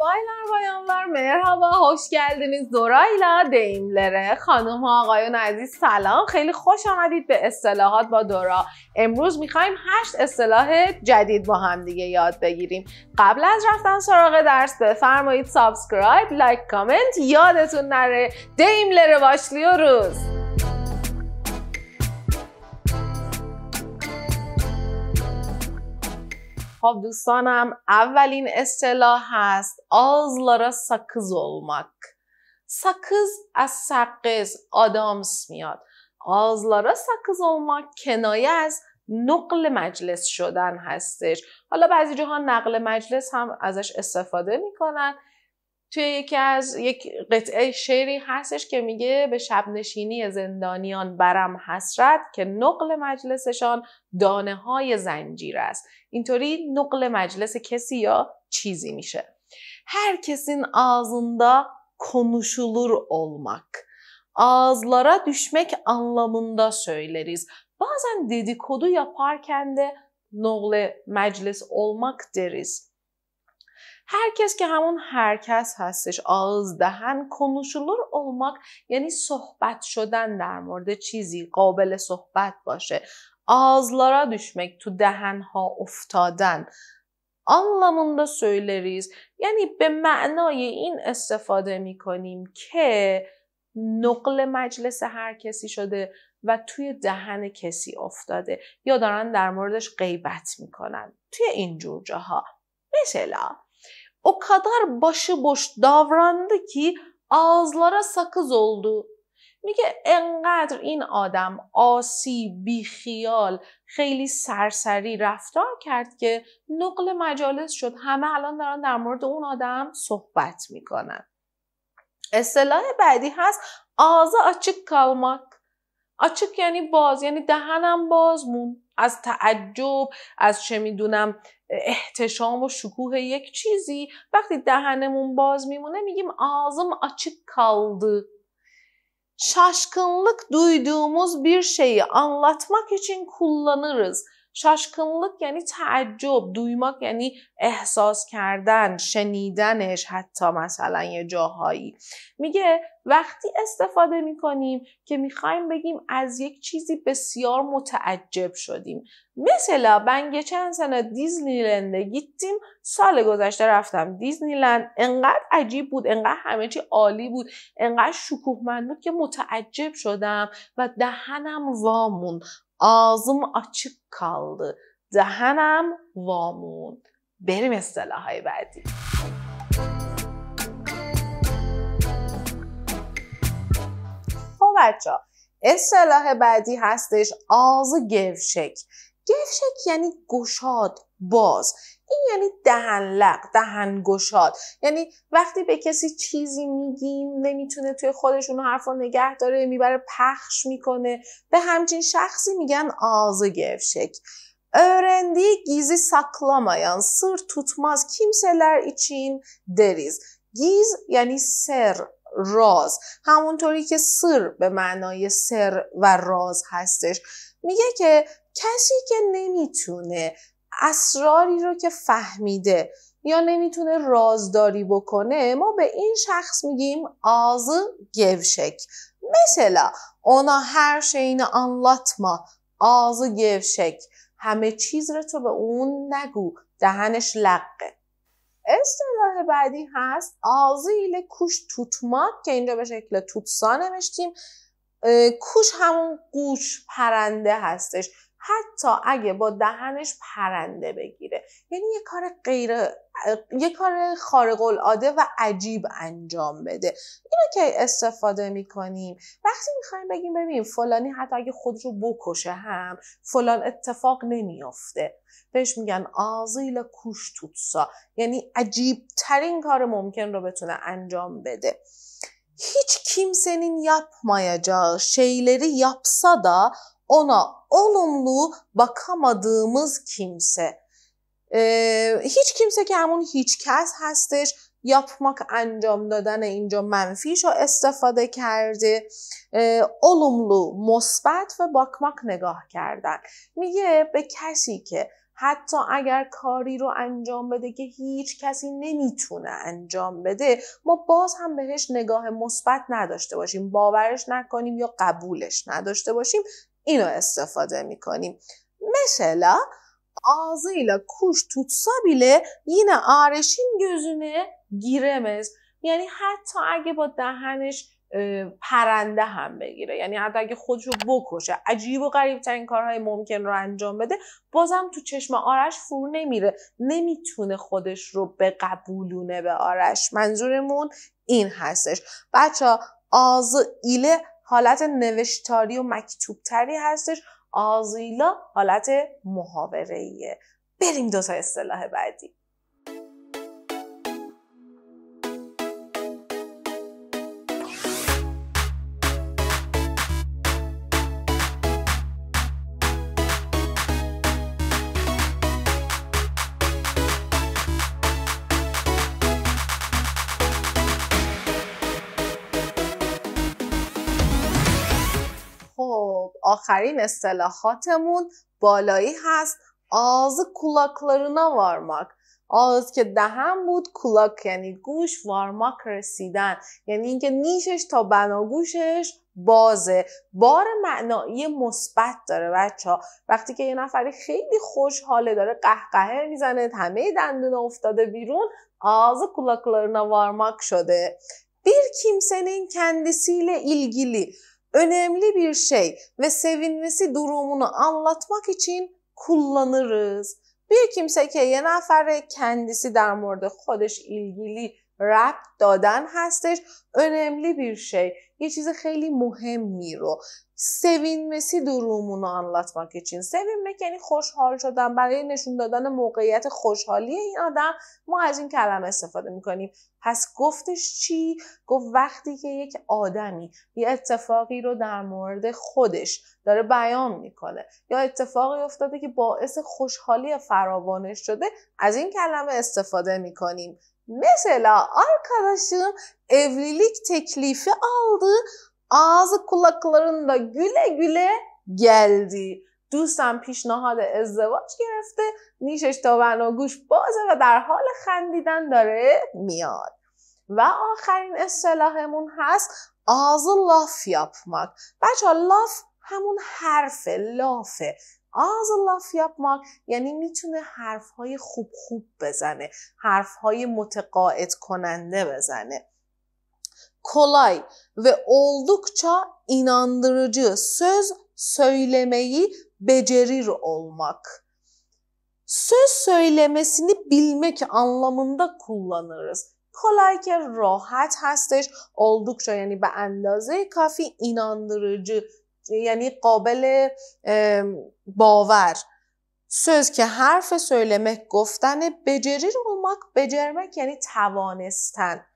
Baylar bayanlar merhaba hoş geldiniz دورایلا deyimlere خانم ها آقایون عزیز سلام خیلی خوش آمدید به اصطلاحات با دورا امروز میخوایم هشت اصطلاح جدید با هم دیگه یاد بگیریم قبل از رفتن سراغ درس بفرمایید سابسکرایب لایک کامنت یادتون نره دیملره باشلیو روز خب دوستانم اولین اصطلاح هست آزلارا سکز olmak ساکز از سقز آدامس میاد آزلارا ساکز olmak کنایه از نقل مجلس شدن هستش حالا بعضی جاها نقل مجلس هم ازش استفاده میکنن توی یکی از یک قطعه شعری هستش که میگه به شب نشینی زندانیان برم حسرت که نقل مجلسشان دانه های زنجیر است اینطوری نقل مجلس کسی یا چیزی میشه هر کسین ağzında konuşulur olmak. Ağızlara دشمک anlamında söyleriz. Bazen dedikodu یا پارکنده نقل مجلس olmak deriz. هرکس که همون هرکس هستش آز دهن konuşulur olmak یعنی صحبت شدن در مورد چیزی قابل صحبت باشه ağızlara دوشمک تو دهنها افتادن anlamında سویلریز یعنی به معنای این استفاده می کنیم که نقل مجلس هر کسی شده و توی دهن کسی افتاده یا دارن در موردش غیبت میکنن توی این جور جاها مثلا o kadar başıboş davrandı ki ağızlara sakız oldu. میگه انقدر این آدم آسی بیخیال خیلی سرسری رفتار کرد که نقل مجالس شد همه الان دارن در مورد اون آدم صحبت میکنن اصطلاح بعدی هست آزا آچک کالماک آچک یعنی باز یعنی دهنم باز مون از تعجب از چه میدونم احتشام و شکوه یک چیزی وقتی دهنمون باز میمونه میگیم آزم açık kaldı şaşkınlık duyduğumuz bir şeyi anlatmak için kullanırız. شاشکنلک یعنی تعجب دویماک یعنی احساس کردن شنیدنش حتی مثلا یه جاهایی میگه وقتی استفاده میکنیم که میخوایم بگیم از یک چیزی بسیار متعجب شدیم مثلا من یه چند سنه دیزنیلند گیتیم سال گذشته رفتم دیزنیلند انقدر عجیب بود انقدر همه چی عالی بود انقدر شکوهمند بود که متعجب شدم و دهنم وامون آزم açık kaldı. دهنم وامون بریم اصطلاح های بعدی خب بچه اصطلاح بعدی هستش آز گرشک گرشک یعنی گشاد باز این یعنی دهنلق دهن گشاد یعنی وقتی به کسی چیزی میگیم نمیتونه توی خودشون حرف نگه داره میبره پخش میکنه به همچین شخصی میگن آز گفشک Öğrendiği gizi saklamayan, sır tutmaz kimseler için deriz. Giz یعنی سر راز همونطوری که سر به معنای سر و راز هستش میگه که کسی که نمیتونه اسراری رو که فهمیده یا نمیتونه رازداری بکنه ما به این شخص میگیم آز گوشک مثلا اونا هر شین ما آز گوشک همه چیز رو تو به اون نگو دهنش لقه اصطلاح بعدی هست آزیل کوش توتمات که اینجا به شکل توتسا نوشتیم کوش همون گوش پرنده هستش حتی اگه با دهنش پرنده بگیره یعنی یه کار غیر یه کار خارق العاده و عجیب انجام بده اینو که استفاده میکنیم وقتی میخوایم بگیم ببین فلانی حتی اگه خودشو بکشه هم فلان اتفاق نمیافته بهش میگن آزیل کوش توتسا یعنی عجیب ترین کار ممکن رو بتونه انجام بده هیچ کیمسنین yapmayacağı şeyleri yapsa da ona olumlu bakamadığımız kimse. هیچ کیمسه که همون هیچ کس هستش یاپماک انجام دادن اینجا منفیش رو استفاده کرده اولوملو مثبت و باکماک نگاه کردن میگه به کسی که حتی اگر کاری رو انجام بده که هیچ کسی نمیتونه انجام بده ما باز هم بهش نگاه مثبت نداشته باشیم باورش نکنیم یا قبولش نداشته باشیم اینو استفاده میکنیم مشهلا ağzıyla kuş tutsa bile yine آرشین gözüne giremez. یعنی حتی اگه با دهنش پرنده هم بگیره یعنی حتی اگه خودش بکشه عجیب و غریب ترین کارهای ممکن رو انجام بده بازم تو چشم آرش فرو نمیره نمیتونه خودش رو به قبولونه به آرش منظورمون این هستش بچه آز ایله حالت نوشتاری و تری هستش آزیلا حالت محاوره ایه بریم دو تا اصطلاح بعدی آخرین اصطلاحاتمون بالایی هست آز kulaklarına وارماک آز که دهن بود کلاک یعنی گوش وارماک رسیدن یعنی اینکه نیشش تا بناگوشش بازه بار معنایی مثبت داره بچه وقتی که یه نفری خیلی خوشحاله داره قهقهه میزنه همه دندون افتاده بیرون آز kulaklarına وارماک شده بیر کیمسنین kendisiyle ایلگیلی önemli bir şey ve sevinmesi durumunu anlatmak için kullanırız. Bir kimse ki یه نفر kendisi در مورد خودش ilgili rap دادن هستش önemli bir şey. یه چیز خیلی مهمی رو sevinmesi durumunu anlatmak سوین مک یعنی خوشحال شدن برای نشون دادن موقعیت خوشحالی این آدم ما از این کلمه استفاده میکنیم. پس گفتش چی؟ گفت وقتی که یک آدمی یه اتفاقی رو در مورد خودش داره بیان میکنه یا اتفاقی افتاده که باعث خوشحالی فراوانش شده از این کلمه استفاده میکنیم. Mesela اولیلیک evlilik teklifi aldı, ağzı kulaklarında güle güle geldi. دوستم پیشنهاد ازدواج گرفته نیشش تا و گوش بازه و در حال خندیدن داره میاد و آخرین اصطلاحمون هست آز لاف yapmak. بچه ها لاف همون حرفه لافه ağز laf yapmak یعنی میتونه حرفهای خوب خوب بزنه حرفهای متقاعد کننده بزنه kolay ve oldukça inandırıcı söz söylemeyi becerir olmak. Söz söylemesini bilmek anlamında kullanırız. Kolay ki rahat هستش oldukça یعنی به اندازه kafi inandırıcı یعنی قابل باور سوز که حرف سویلمه گفتن بجری رو مک بجرمک یعنی توانستن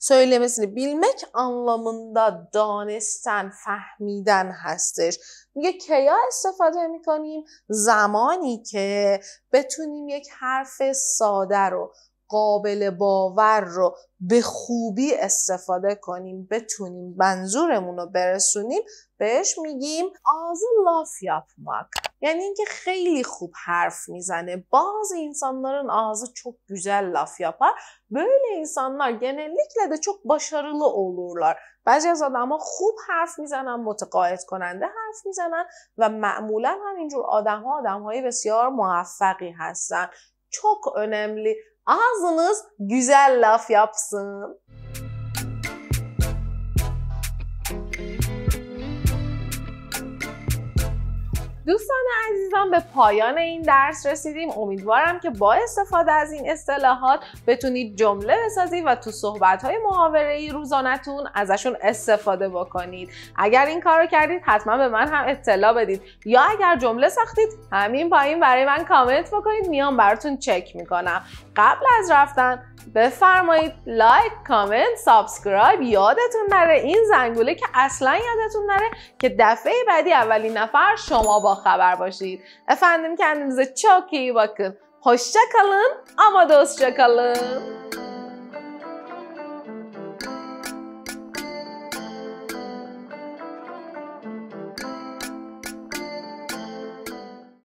söylemesini بیلمک anlamında دانستن فهمیدن هستش میگه کیا استفاده میکنیم زمانی که بتونیم یک حرف ساده رو قابل باور رو به خوبی استفاده کنیم بتونیم منظورمون رو برسونیم بهش میگیم از لاف yapmak یعنی اینکه خیلی خوب حرف میزنه bazı insanların ağzı çok güzel laf yapar böyle insanlar genellikle de çok başarılı olurlar بعضی از ها خوب حرف میزنن متقاعد کننده حرف میزنن و معمولا هم اینجور آدم ها آدم های بسیار موفقی هستن çok önemli Ağzınız güzel laf yapsın. دوستان عزیزم به پایان این درس رسیدیم امیدوارم که با استفاده از این اصطلاحات بتونید جمله بسازید و تو صحبت‌های ای روزانتون ازشون استفاده بکنید اگر این کار کردید حتما به من هم اطلاع بدید یا اگر جمله ساختید همین پایین برای من کامنت بکنید میام براتون چک میکنم قبل از رفتن بفرمایید لایک کامنت سابسکرایب یادتون نره این زنگوله که اصلا یادتون نره که دفعه بعدی اولین نفر شما با haberdar başlayın. Efendim kendinize çok iyi bakın. Hoşça kalın ama dostça kalın.